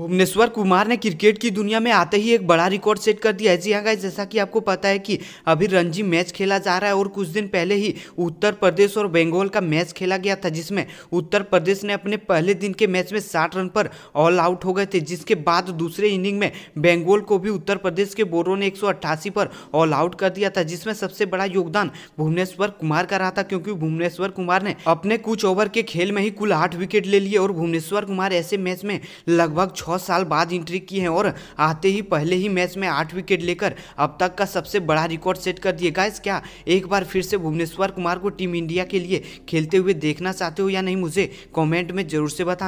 भुवनेश्वर कुमार ने क्रिकेट की दुनिया में आते ही एक बड़ा रिकॉर्ड सेट कर दिया है जी हाँ गाइस जैसा कि आपको पता है कि अभी रणजी मैच खेला जा रहा है और कुछ दिन पहले ही उत्तर प्रदेश और बंगाल का मैच खेला गया था जिसमें उत्तर प्रदेश ने अपने पहले दिन के मैच में साठ रन पर ऑल आउट हो गए थे जिसके बाद दूसरे इनिंग में बेंगोल को भी उत्तर प्रदेश के बोरों ने एक पर ऑल आउट कर दिया था जिसमें सबसे बड़ा योगदान भुवनेश्वर कुमार का रहा था क्योंकि भुवनेश्वर कुमार ने अपने कुछ ओवर के खेल में ही कुल आठ विकेट ले लिए और भुवनेश्वर कुमार ऐसे मैच में लगभग छः साल बाद एंट्री की है और आते ही पहले ही मैच में आठ विकेट लेकर अब तक का सबसे बड़ा रिकॉर्ड सेट कर दिए गाइस क्या एक बार फिर से भुवनेश्वर कुमार को टीम इंडिया के लिए खेलते हुए देखना चाहते हो या नहीं मुझे कॉमेंट में जरूर से बता